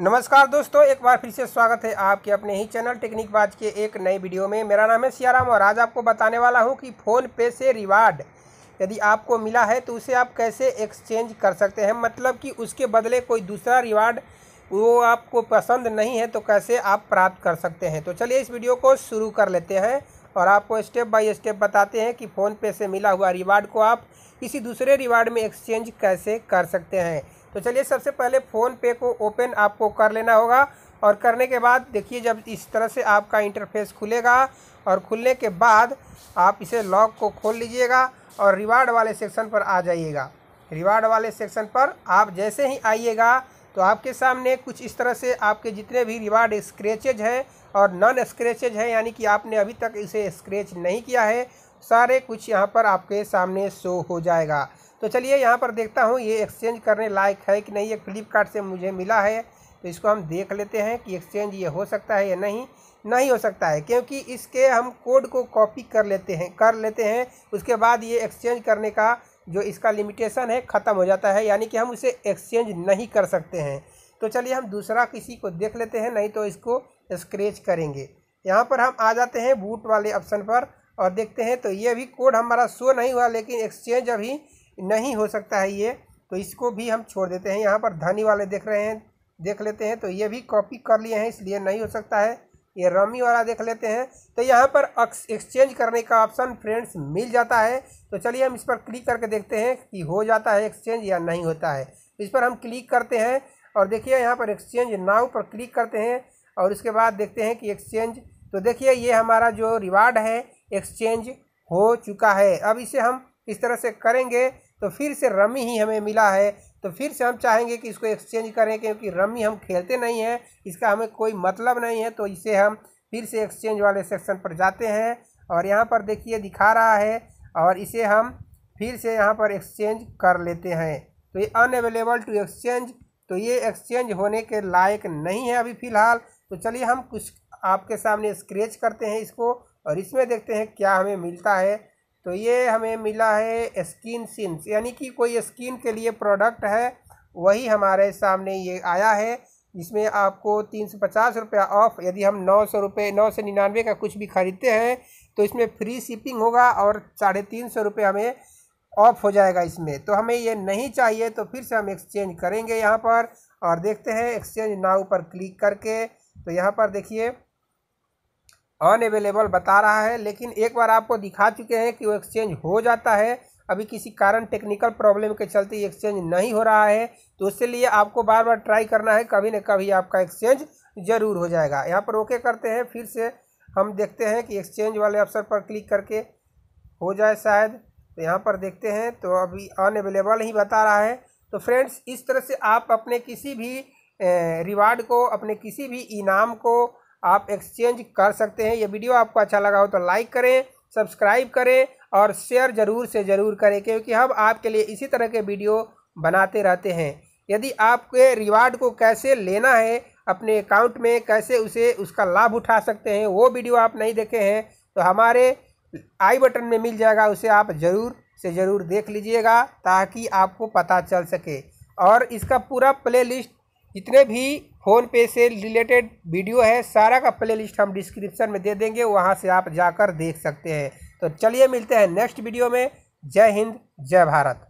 नमस्कार दोस्तों एक बार फिर से स्वागत है आपके अपने ही चैनल टेक्निक बाज के एक नए वीडियो में मेरा नाम है सियाराम और आज आपको बताने वाला हूं कि फ़ोन पे से रिवार्ड यदि आपको मिला है तो उसे आप कैसे एक्सचेंज कर सकते हैं मतलब कि उसके बदले कोई दूसरा रिवार्ड वो आपको पसंद नहीं है तो कैसे आप प्राप्त कर सकते हैं तो चलिए इस वीडियो को शुरू कर लेते हैं और आपको स्टेप बाय स्टेप बताते हैं कि फ़ोनपे से मिला हुआ रिवार्ड को आप किसी दूसरे रिवार्ड में एक्सचेंज कैसे कर सकते हैं तो चलिए सबसे पहले फ़ोनपे को ओपन आपको कर लेना होगा और करने के बाद देखिए जब इस तरह से आपका इंटरफेस खुलेगा और खुलने के बाद आप इसे लॉक को खोल लीजिएगा और रिवार्ड वाले सेक्शन पर आ जाइएगा रिवार्ड वाले सेक्शन पर आप जैसे ही आइएगा तो आपके सामने कुछ इस तरह से आपके जितने भी रिवार्ड स्क्रेचेज हैं और नॉन स्क्रेचेज हैं यानी कि आपने अभी तक इसे स्क्रेच नहीं किया है सारे कुछ यहाँ पर आपके सामने शो हो जाएगा तो चलिए यहाँ पर देखता हूँ ये एक्सचेंज करने लायक है कि नहीं ये फ्लिपकार्ट से मुझे मिला है तो इसको हम देख लेते हैं कि एक्सचेंज ये हो सकता है या नहीं नहीं हो सकता है क्योंकि इसके हम कोड को कॉपी कर लेते हैं कर लेते हैं उसके बाद ये एक्सचेंज करने का जो इसका लिमिटेशन है ख़त्म हो जाता है यानी कि हम उसे एक्सचेंज नहीं कर सकते हैं तो चलिए हम दूसरा किसी को देख लेते हैं नहीं तो इसको स्क्रेच करेंगे यहाँ पर हम आ जाते हैं बूट वाले ऑप्शन पर और देखते हैं तो ये भी कोड हमारा शो नहीं हुआ लेकिन एक्सचेंज अभी नहीं हो सकता है ये तो इसको भी हम छोड़ देते हैं यहाँ पर धनी वाले देख रहे हैं देख लेते हैं तो ये भी कॉपी कर लिए हैं इसलिए नहीं हो सकता है ये रमी वाला देख लेते हैं तो यहाँ पर एक्सचेंज करने का ऑप्शन फ्रेंड्स मिल जाता है तो चलिए हम इस पर क्लिक करके देखते हैं कि हो जाता है एक्सचेंज या नहीं होता है इस पर हम क्लिक करते हैं और देखिए यहाँ पर एक्सचेंज नाव पर क्लिक करते हैं और उसके बाद देखते हैं कि एक्सचेंज तो देखिए ये हमारा जो रिवार्ड है एक्सचेंज हो चुका है अब इसे हम इस तरह से करेंगे तो फिर से रमी ही हमें मिला है तो फिर से हम चाहेंगे कि इसको एक्सचेंज करें क्योंकि रमी हम खेलते नहीं हैं इसका हमें कोई मतलब नहीं है तो इसे हम फिर से एक्सचेंज वाले सेक्शन पर जाते हैं और यहाँ पर देखिए दिखा रहा है और इसे हम फिर से यहाँ पर एक्सचेंज कर लेते हैं तो ये अनअवेलेबल टू एक्सचेंज तो ये एक्सचेंज होने के लायक नहीं है अभी फ़िलहाल तो चलिए हम कुछ आपके सामने स्क्रेच करते हैं इसको और इसमें देखते हैं क्या हमें मिलता है तो ये हमें मिला है स्किन सिन्स यानी कि कोई स्किन के लिए प्रोडक्ट है वही हमारे सामने ये आया है जिसमें आपको तीन सौ पचास रुपया ऑफ़ यदि हम नौ सौ रुपये नौ सौ निन्यानवे का कुछ भी ख़रीदते हैं तो इसमें फ्री शिपिंग होगा और साढ़े तीन सौ रुपये हमें ऑफ हो जाएगा इसमें तो हमें ये नहीं चाहिए तो फिर से हम एक्सचेंज करेंगे यहाँ पर और देखते हैं एक्सचेंज नाउ पर क्लिक करके तो यहाँ पर देखिए अनअवेलेबल बता रहा है लेकिन एक बार आपको दिखा चुके हैं कि वो एक्सचेंज हो जाता है अभी किसी कारण टेक्निकल प्रॉब्लम के चलते एक्सचेंज नहीं हो रहा है तो उसके लिए आपको बार बार ट्राई करना है कभी न कभी आपका एक्सचेंज ज़रूर हो जाएगा यहाँ पर ओके करते हैं फिर से हम देखते हैं कि एक्सचेंज वाले अफसर पर क्लिक करके हो जाए शायद तो यहाँ पर देखते हैं तो अभी अनअवेलेबल ही बता रहा है तो फ्रेंड्स इस तरह से आप अपने किसी भी रिवार्ड को अपने किसी भी इनाम को आप एक्सचेंज कर सकते हैं ये वीडियो आपको अच्छा लगा हो तो लाइक करें सब्सक्राइब करें और शेयर ज़रूर से ज़रूर करें क्योंकि हम आपके लिए इसी तरह के वीडियो बनाते रहते हैं यदि आपके रिवार्ड को कैसे लेना है अपने अकाउंट में कैसे उसे उसका लाभ उठा सकते हैं वो वीडियो आप नहीं देखे हैं तो हमारे आई बटन में मिल जाएगा उसे आप ज़रूर से ज़रूर देख लीजिएगा ताकि आपको पता चल सके और इसका पूरा प्ले लिस्ट जितने भी फ़ोन पे से रिलेटेड वीडियो है सारा का प्ले लिस्ट हम डिस्क्रिप्शन में दे देंगे वहाँ से आप जाकर देख सकते हैं तो चलिए मिलते हैं नेक्स्ट वीडियो में जय हिंद जय भारत